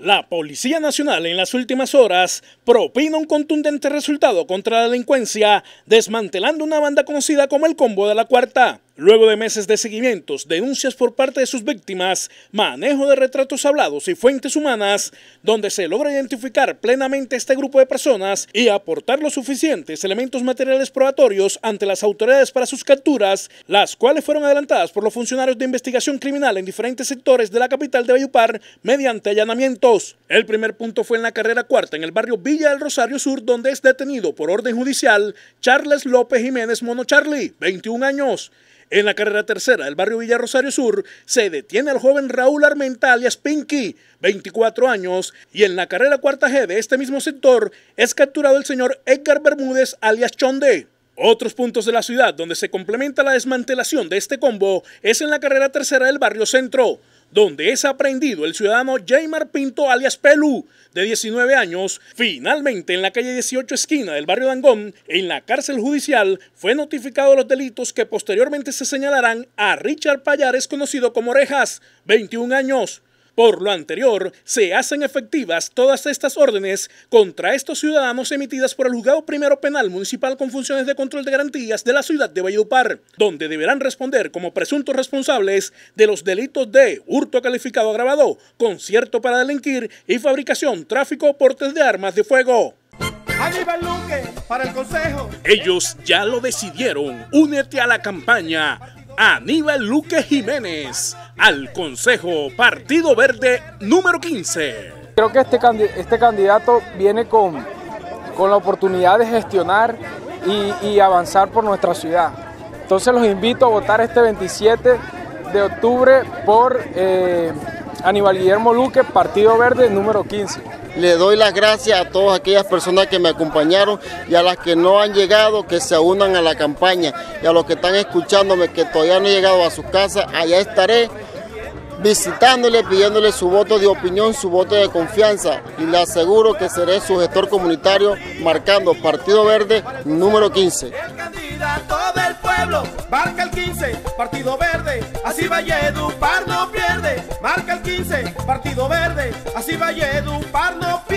La Policía Nacional en las últimas horas propina un contundente resultado contra la delincuencia, desmantelando una banda conocida como el Combo de la Cuarta. Luego de meses de seguimientos, denuncias por parte de sus víctimas, manejo de retratos hablados y fuentes humanas, donde se logra identificar plenamente este grupo de personas y aportar los suficientes elementos materiales probatorios ante las autoridades para sus capturas, las cuales fueron adelantadas por los funcionarios de investigación criminal en diferentes sectores de la capital de Bayupar mediante allanamientos. El primer punto fue en la carrera cuarta, en el barrio Villa del Rosario Sur, donde es detenido por orden judicial Charles López Jiménez Mono Charlie, 21 años. En la carrera tercera del barrio Villa Rosario Sur se detiene al joven Raúl Armenta alias Pinky, 24 años, y en la carrera cuarta G de este mismo sector es capturado el señor Edgar Bermúdez alias Chonde. Otros puntos de la ciudad donde se complementa la desmantelación de este combo es en la carrera tercera del barrio Centro donde es aprendido el ciudadano Jaymar Pinto alias Pelú, de 19 años, finalmente en la calle 18 esquina del barrio Dangón, en la cárcel judicial, fue notificado los delitos que posteriormente se señalarán a Richard Payares, conocido como Orejas, 21 años, por lo anterior, se hacen efectivas todas estas órdenes contra estos ciudadanos emitidas por el Juzgado Primero Penal Municipal con funciones de control de garantías de la ciudad de Valledupar, donde deberán responder como presuntos responsables de los delitos de hurto calificado agravado, concierto para delinquir y fabricación, tráfico o portes de armas de fuego. Luque Para el consejo. Ellos ya lo decidieron. Únete a la campaña. Aníbal Luque Jiménez al Consejo Partido Verde número 15. Creo que este, este candidato viene con, con la oportunidad de gestionar y, avanzar por nuestra ciudad. Entonces los invito a votar este 27 de octubre por eh, Aníbal Guillermo Luque, Partido Verde número 15. Le doy las gracias a todas aquellas personas que me acompañaron y a las que no han llegado, que se unan a la campaña y a los que están escuchándome, que todavía no han llegado a sus casas, allá estaré visitándole, pidiéndole su voto de opinión, su voto de confianza. Y le aseguro que seré su gestor comunitario marcando Partido Verde número 15. El candidato del pueblo, marca el 15, Partido Verde, así Valledupar no pierde. Marca el 15, Partido Verde, así Valledupar no pierde.